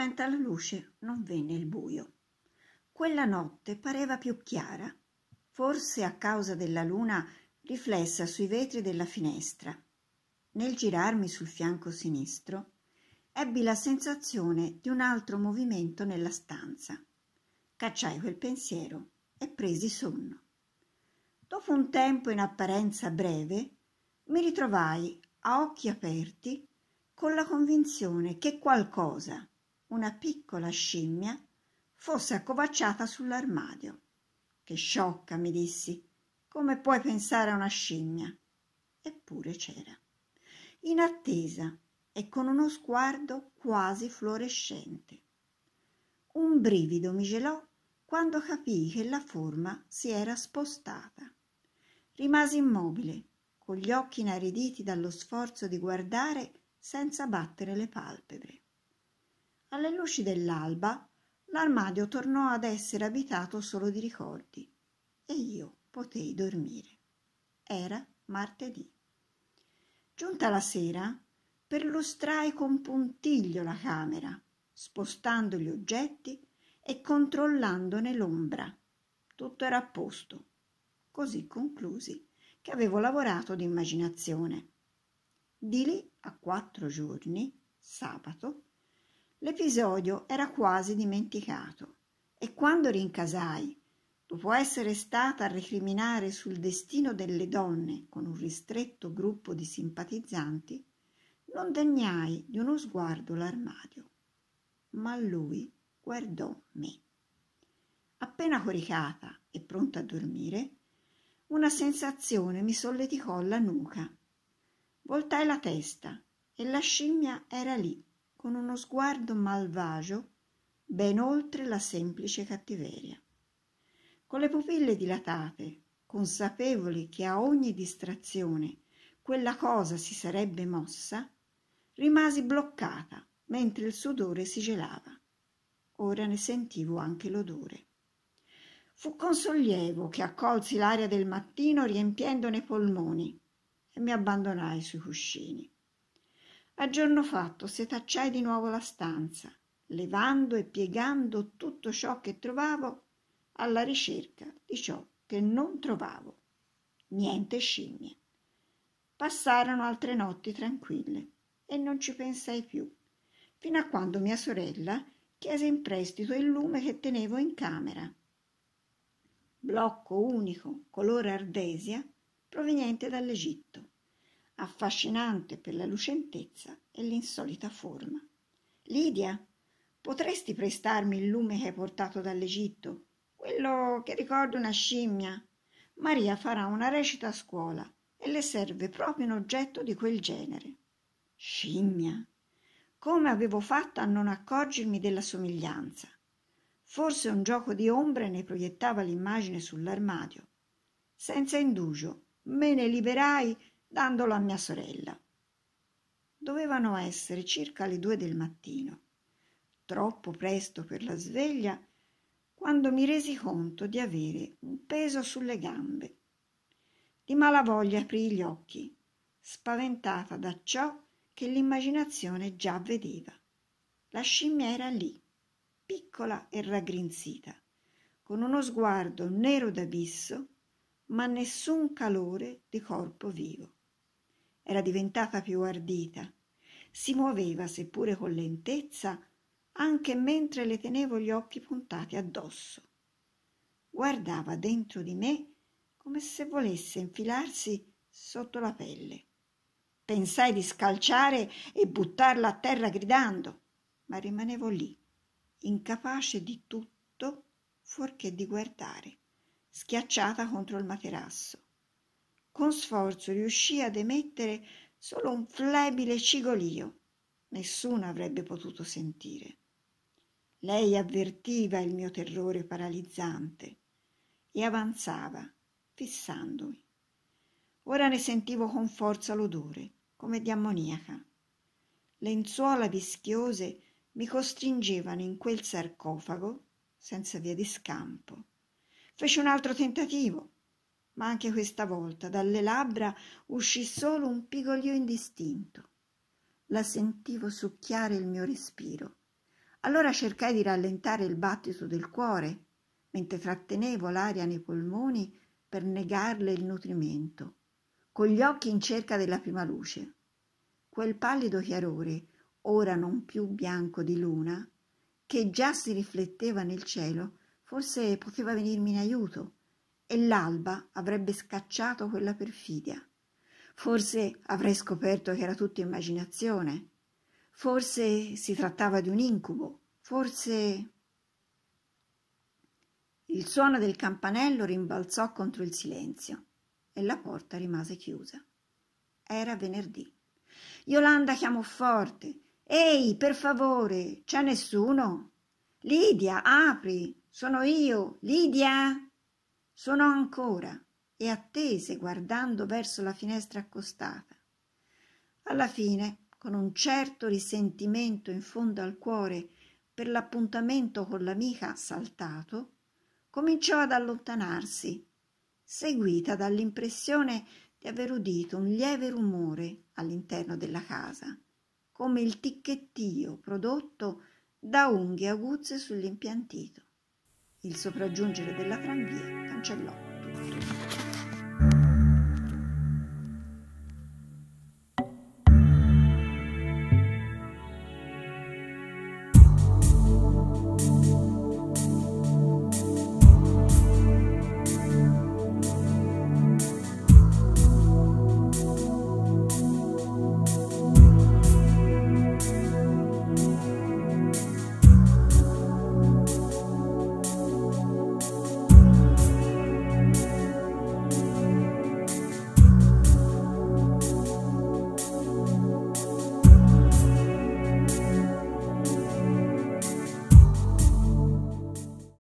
Spenta la luce, non venne il buio. Quella notte pareva più chiara, forse a causa della luna riflessa sui vetri della finestra. Nel girarmi sul fianco sinistro, ebbi la sensazione di un altro movimento nella stanza. Cacciai quel pensiero e presi sonno. Dopo un tempo in apparenza breve, mi ritrovai a occhi aperti con la convinzione che qualcosa, una piccola scimmia fosse accovacciata sull'armadio. Che sciocca, mi dissi, come puoi pensare a una scimmia? Eppure c'era. In attesa e con uno sguardo quasi fluorescente. Un brivido mi gelò quando capii che la forma si era spostata. Rimasi immobile, con gli occhi inariditi dallo sforzo di guardare senza battere le palpebre. Alle luci dell'alba l'armadio tornò ad essere abitato solo di ricordi e io potei dormire. Era martedì. Giunta la sera, perlustrai con puntiglio la camera, spostando gli oggetti e controllandone l'ombra. Tutto era a posto. Così conclusi che avevo lavorato d'immaginazione. Di lì a quattro giorni, sabato, L'episodio era quasi dimenticato e quando rincasai, dopo essere stata a recriminare sul destino delle donne con un ristretto gruppo di simpatizzanti, non degnai di uno sguardo l'armadio. Ma lui guardò me. Appena coricata e pronta a dormire, una sensazione mi solleticò la nuca. Voltai la testa e la scimmia era lì, con uno sguardo malvagio ben oltre la semplice cattiveria. Con le pupille dilatate, consapevoli che a ogni distrazione quella cosa si sarebbe mossa, rimasi bloccata mentre il sudore si gelava. Ora ne sentivo anche l'odore. Fu con sollievo che accolsi l'aria del mattino riempiendone i polmoni e mi abbandonai sui cuscini. A giorno fatto setacciai di nuovo la stanza, levando e piegando tutto ciò che trovavo alla ricerca di ciò che non trovavo. Niente scimmie. Passarono altre notti tranquille e non ci pensai più, fino a quando mia sorella chiese in prestito il lume che tenevo in camera. Blocco unico, colore ardesia, proveniente dall'Egitto affascinante per la lucentezza e l'insolita forma. Lidia, potresti prestarmi il lume che hai portato dall'Egitto? Quello che ricorda una scimmia. Maria farà una recita a scuola e le serve proprio un oggetto di quel genere. Scimmia. Come avevo fatto a non accorgermi della somiglianza? Forse un gioco di ombre ne proiettava l'immagine sull'armadio. Senza indugio me ne liberai dandolo a mia sorella. Dovevano essere circa le due del mattino, troppo presto per la sveglia, quando mi resi conto di avere un peso sulle gambe. Di malavoglia aprii gli occhi, spaventata da ciò che l'immaginazione già vedeva. La scimmia era lì, piccola e raggrinzita, con uno sguardo nero d'abisso, ma nessun calore di corpo vivo era diventata più ardita. Si muoveva, seppure con lentezza, anche mentre le tenevo gli occhi puntati addosso. Guardava dentro di me come se volesse infilarsi sotto la pelle. Pensai di scalciare e buttarla a terra gridando, ma rimanevo lì, incapace di tutto fuorché di guardare, schiacciata contro il materasso con sforzo riuscì ad emettere solo un flebile cigolio. Nessuno avrebbe potuto sentire. Lei avvertiva il mio terrore paralizzante e avanzava, fissandomi. Ora ne sentivo con forza l'odore, come di ammoniaca. Lenzuola vischiose mi costringevano in quel sarcofago senza via di scampo. Fece un altro tentativo, ma anche questa volta dalle labbra uscì solo un pigolio indistinto. La sentivo succhiare il mio respiro. Allora cercai di rallentare il battito del cuore, mentre trattenevo l'aria nei polmoni per negarle il nutrimento, con gli occhi in cerca della prima luce. Quel pallido chiarore, ora non più bianco di luna, che già si rifletteva nel cielo, forse poteva venirmi in aiuto e l'alba avrebbe scacciato quella perfidia. Forse avrei scoperto che era tutto immaginazione. Forse si trattava di un incubo. Forse... Il suono del campanello rimbalzò contro il silenzio e la porta rimase chiusa. Era venerdì. Yolanda chiamò forte. Ehi, per favore, c'è nessuno? Lidia, apri, sono io, Lidia. Suonò ancora e attese guardando verso la finestra accostata. Alla fine, con un certo risentimento in fondo al cuore per l'appuntamento con l'amica saltato, cominciò ad allontanarsi, seguita dall'impressione di aver udito un lieve rumore all'interno della casa, come il ticchettio prodotto da unghie aguzze sull'impiantito. Il sopraggiungere della tranvia cancellò tutto.